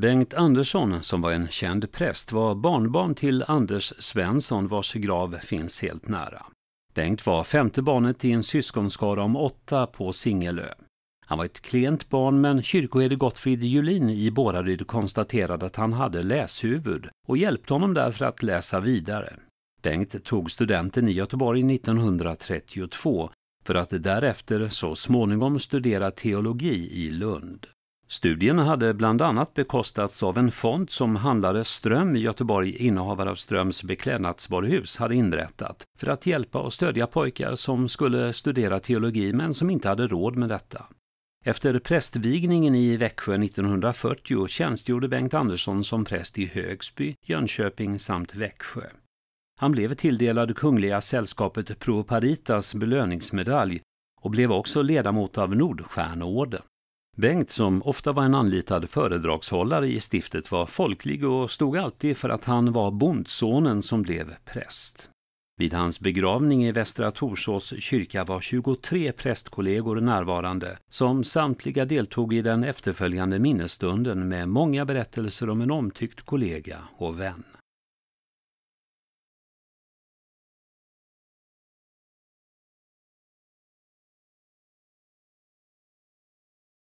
Bengt Andersson, som var en känd präst, var barnbarn till Anders Svensson vars grav finns helt nära. Bengt var femte barnet i en syskonskara om åtta på Singelö. Han var ett klent barn men kyrkoherde Gottfrid Julin i Båraryd konstaterade att han hade läshuvud och hjälpte honom därför att läsa vidare. Bengt tog studenten i Göteborg 1932 för att därefter så småningom studera teologi i Lund. Studien hade bland annat bekostats av en fond som handlare Ström i Göteborg, innehavare av Ströms beklädnadsvaruhus, hade inrättat för att hjälpa och stödja pojkar som skulle studera teologi men som inte hade råd med detta. Efter prästvigningen i Växjö 1940 tjänstgjorde Bengt Andersson som präst i Högsby, Jönköping samt Växjö. Han blev tilldelad Kungliga sällskapet Pro Paritas belöningsmedalj och blev också ledamot av Nordstjärneorden. Bengt, som ofta var en anlitad föredragshållare i stiftet, var folklig och stod alltid för att han var bondsonen som blev präst. Vid hans begravning i Västra Torsås kyrka var 23 prästkollegor närvarande, som samtliga deltog i den efterföljande minnesstunden med många berättelser om en omtyckt kollega och vän.